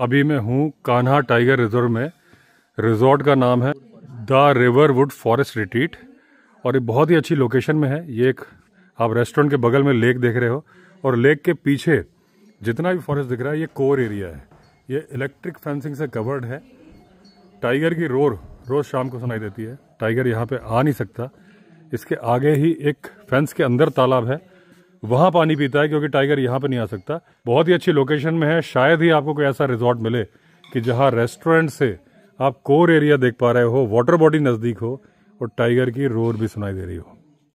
अभी मैं हूँ कान्हा टाइगर रिजर्व में रिजॉर्ट का नाम है the river wood forest retreat और ये बहुत ही अच्छी लोकेशन में है ये एक आप रेस्टोरेंट के बगल में लेक देख रहे हो और लेक के पीछे जितना भी फॉरेस्ट दिख रहा है ये कोर एरिया है ये इलेक्ट्रिक फेंसिंग से कवर्ड है टाइगर की रोर रोज़ शाम को सुनाई देती है टाइगर यहाँ पे आ नहीं सकता इसके आगे ही एक फेंस के अंदर तालाब है वहाँ पानी पीता है क्योंकि टाइगर यहाँ पर नहीं आ सकता बहुत ही अच्छी लोकेशन में है शायद ही आपको कोई ऐसा रिजॉर्ट मिले कि जहाँ रेस्टोरेंट से आप कोर एरिया देख पा रहे हो वाटर बॉडी नज़दीक हो और टाइगर की रोर भी सुनाई दे रही हो